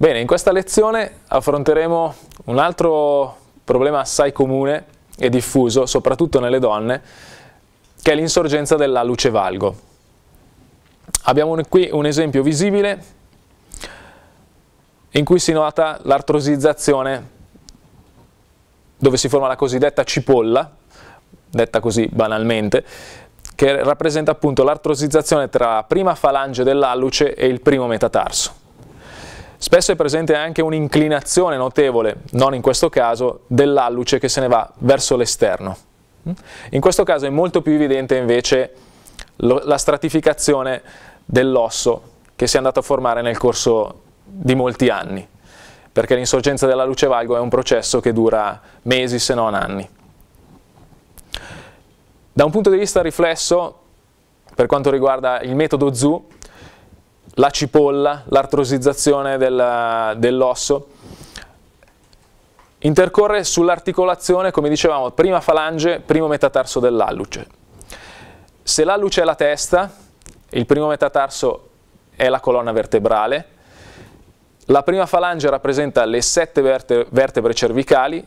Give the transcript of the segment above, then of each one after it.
Bene, in questa lezione affronteremo un altro problema assai comune e diffuso, soprattutto nelle donne, che è l'insorgenza della luce valgo. Abbiamo qui un esempio visibile in cui si nota l'artrosizzazione dove si forma la cosiddetta cipolla, detta così banalmente, che rappresenta appunto l'artrosizzazione tra la prima falange dell'alluce e il primo metatarso. Spesso è presente anche un'inclinazione notevole, non in questo caso, dell'alluce che se ne va verso l'esterno. In questo caso è molto più evidente invece la stratificazione dell'osso che si è andato a formare nel corso di molti anni, perché l'insorgenza della luce valgo è un processo che dura mesi se non anni. Da un punto di vista riflesso, per quanto riguarda il metodo ZU, la cipolla, l'artrosizzazione dell'osso. Intercorre sull'articolazione, come dicevamo, prima falange, primo metatarso dell'alluce. Se l'alluce è la testa, il primo metatarso è la colonna vertebrale, la prima falange rappresenta le sette verte vertebre cervicali,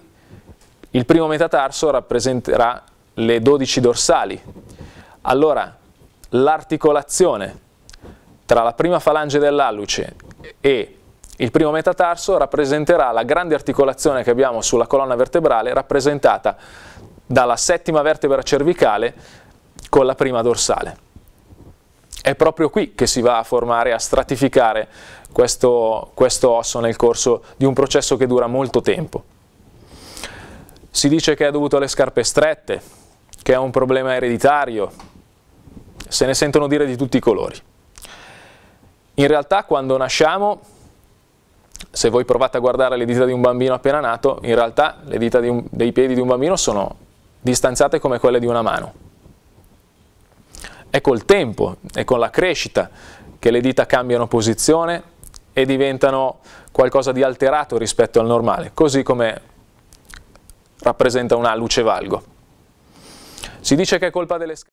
il primo metatarso rappresenterà le 12 dorsali. Allora, l'articolazione tra la prima falange dell'alluce e il primo metatarso rappresenterà la grande articolazione che abbiamo sulla colonna vertebrale rappresentata dalla settima vertebra cervicale con la prima dorsale. È proprio qui che si va a formare, a stratificare questo, questo osso nel corso di un processo che dura molto tempo. Si dice che è dovuto alle scarpe strette, che è un problema ereditario, se ne sentono dire di tutti i colori. In realtà quando nasciamo, se voi provate a guardare le dita di un bambino appena nato, in realtà le dita un, dei piedi di un bambino sono distanziate come quelle di una mano. È col tempo, è con la crescita che le dita cambiano posizione e diventano qualcosa di alterato rispetto al normale, così come rappresenta una luce valgo. Si dice che è colpa delle scatole.